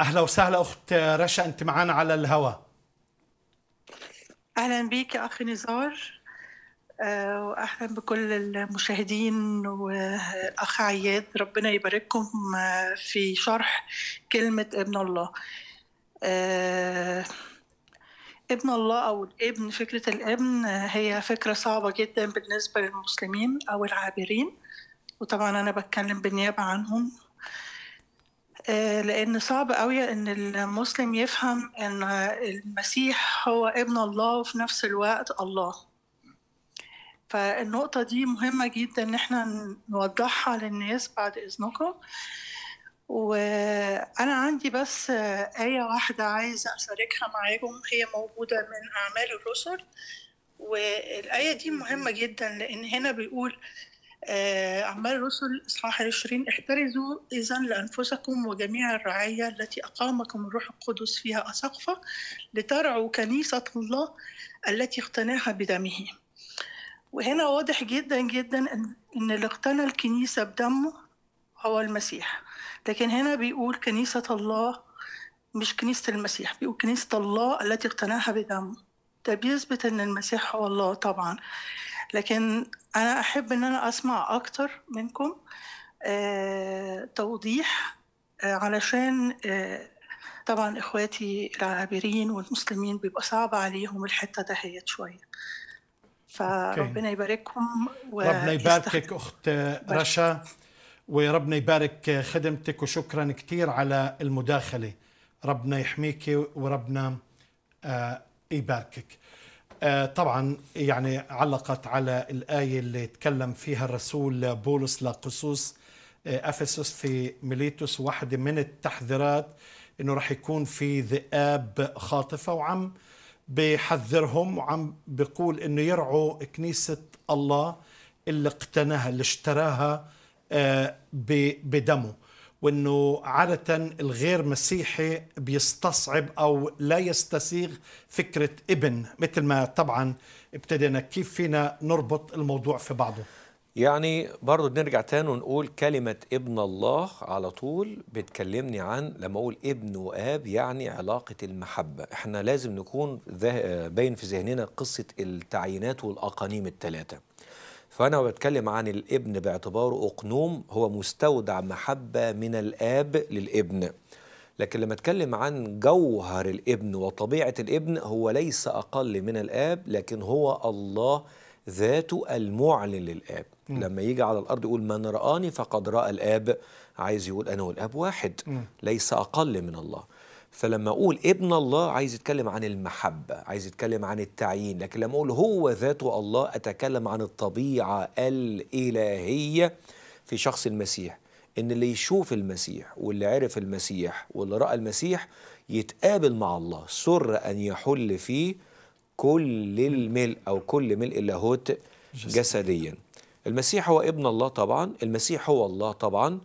اهلا وسهلا اخت رشا انت معنا على الهوا اهلا بيك اخي نزار آه، واهلا بكل المشاهدين والاخ عياد ربنا يبارككم آه، في شرح كلمه ابن الله آه، ابن الله او الابن فكره الابن هي فكره صعبه جدا بالنسبه للمسلمين او العابرين وطبعا انا بتكلم بالنيابه عنهم آه آه، لأن صعب قوي إن المسلم يفهم إن المسيح هو ابن الله وفي نفس الوقت الله فالنقطة دي مهمة جدا إن احنا نوضحها للناس بعد إذنكم وأنا عندي بس آية واحدة عايزة أشاركها معاكم هي موجودة من أعمال الرسل والآية دي مهمة جدا لأن هنا بيقول آه، أعمال الرسل إصحاح 20 احترزوا إذا لأنفسكم وجميع الرعاية التي أقامكم الروح القدس فيها أسقفة لترعوا كنيسة الله التي اقتناها بدمه وهنا واضح جدا جدا إن اللي اقتنى الكنيسة بدمه هو المسيح لكن هنا بيقول كنيسة الله مش كنيسة المسيح بيقول كنيسة الله التي اقتناها بدمه ده بيثبت إن المسيح هو الله طبعا لكن أنا أحب إن أنا أسمع أكتر منكم آه، توضيح آه، علشان آه، طبعا إخواتي العابرين والمسلمين بيبقى صعب عليهم الحتة دهيت شوية فربنا يبارككم و... ربنا يباركك أخت رشا وربنا يبارك خدمتك وشكرا كثير على المداخلة ربنا يحميك وربنا يباركك آه، طبعا يعني علقت على الآية اللي تكلم فيها الرسول بولس لقصوص آه، أفسس في ميليتوس واحدة من التحذيرات أنه راح يكون في ذئاب خاطفة وعم بحذرهم وعم بيقول أنه يرعوا كنيسة الله اللي اقتناها اللي اشتراها آه، بدمه وانه عاده الغير مسيحي بيستصعب او لا يستسيغ فكره ابن مثل ما طبعا ابتدينا كيف فينا نربط الموضوع في بعضه يعني برضه بنرجع تاني ونقول كلمة ابن الله على طول بتكلمني عن لما أقول ابن وآب يعني علاقة المحبة احنا لازم نكون باين في ذهننا قصة التعيينات والأقانيم الثلاثة فأنا بتكلم عن الابن باعتباره أقنوم هو مستودع محبة من الآب للابن لكن لما اتكلم عن جوهر الابن وطبيعة الابن هو ليس أقل من الآب لكن هو الله ذاته المعلن للآب م. لما يجي على الأرض يقول من رآني فقد رأى الآب عايز يقول أنا والآب واحد م. ليس أقل من الله فلما اقول ابن الله عايز يتكلم عن المحبه عايز يتكلم عن التعيين لكن لما اقول هو ذاته الله اتكلم عن الطبيعه الالهيه في شخص المسيح ان اللي يشوف المسيح واللي عرف المسيح واللي راى المسيح يتقابل مع الله سر ان يحل فيه كل الملء او كل ملء اللاهوت جسديا المسيح هو ابن الله طبعا المسيح هو الله طبعا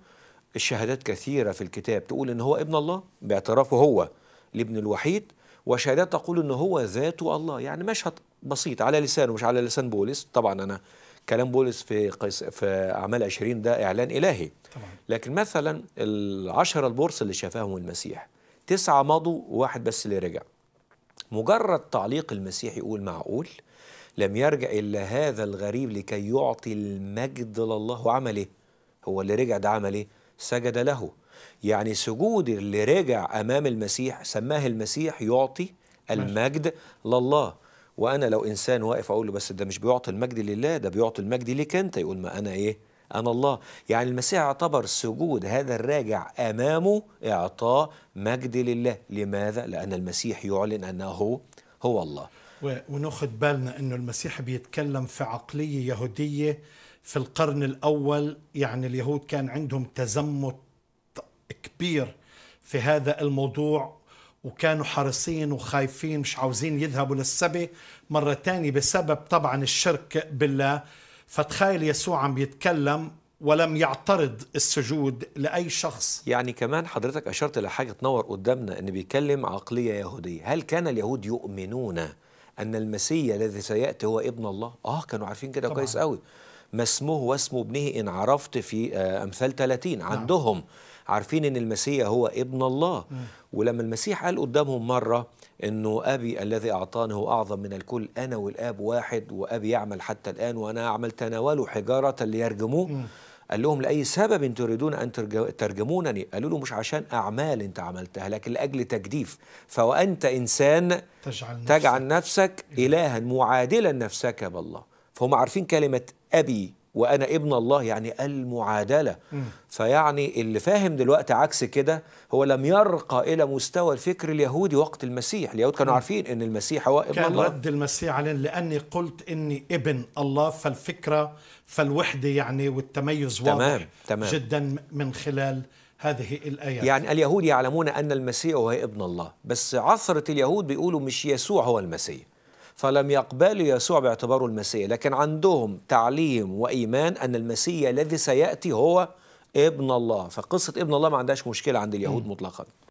الشهادات كثيرة في الكتاب تقول إن هو ابن الله باعترافه هو الابن الوحيد وشهادات تقول إن هو ذاته الله يعني مشهد بسيط على لسانه مش على لسان بولس طبعا أنا كلام بولس في قيس في أعمال 20 ده إعلان إلهي طبعا. لكن مثلا العشرة البورس اللي شافاهم المسيح تسعة مضوا وواحد بس اللي رجع مجرد تعليق المسيح يقول معقول لم يرجع إلا هذا الغريب لكي يعطي المجد لله عمل إيه هو اللي رجع ده عمل إيه سجد له يعني سجود اللي رجع أمام المسيح سماه المسيح يعطي المجد لله وأنا لو إنسان واقف أقول له بس ده مش بيعطي المجد لله ده بيعطي المجد ليك أنت يقول ما أنا إيه أنا الله يعني المسيح اعتبر سجود هذا الراجع أمامه إعطاء مجد لله لماذا؟ لأن المسيح يعلن أنه هو الله ونأخذ بالنا أنه المسيح بيتكلم في عقلية يهودية في القرن الأول يعني اليهود كان عندهم تزمت كبير في هذا الموضوع وكانوا حريصين وخايفين مش عاوزين يذهبوا للسبي مرة تانية بسبب طبعا الشرك بالله فتخيل يسوع عم بيتكلم ولم يعترض السجود لأي شخص يعني كمان حضرتك أشرت لحاجة تنور قدامنا أن بيتكلم عقلية يهودية هل كان اليهود يؤمنون أن المسيح الذي سيأتي هو ابن الله؟ آه كانوا عارفين كده كويس قوي ما اسمه واسم ابنه إن عرفت في آه، أمثال 30 نعم. عندهم عارفين ان المسيح هو ابن الله ولما المسيح قال قدامهم مره انه ابي الذي اعطاني هو اعظم من الكل انا والاب واحد وابي يعمل حتى الان وانا اعمل تناولوا حجاره ليرجموه قال لهم لاي سبب تريدون ان ترجمونني قالوا له مش عشان اعمال انت عملتها لكن لاجل تجديف فوانت انسان تجعل نفسك, تجعل نفسك الها معادلا نفسك بالله فهم عارفين كلمه أبي وأنا ابن الله يعني المعادلة فيعني اللي فاهم دلوقتي عكس كده هو لم يرقى إلى مستوى الفكر اليهودي وقت المسيح اليهود كانوا عارفين أن المسيح هو ابن كان الله رد المسيح علينا لأني قلت أني ابن الله فالفكرة فالوحدة يعني والتميز تمام واضح تمام. جدا من خلال هذه الآيات يعني اليهود يعلمون أن المسيح هو ابن الله بس عصرة اليهود بيقولوا مش يسوع هو المسيح فلم يقبلوا يسوع باعتباره المسيح لكن عندهم تعليم وإيمان أن المسيح الذي سيأتي هو ابن الله فقصة ابن الله ما عندهاش مشكلة عند اليهود مطلقاً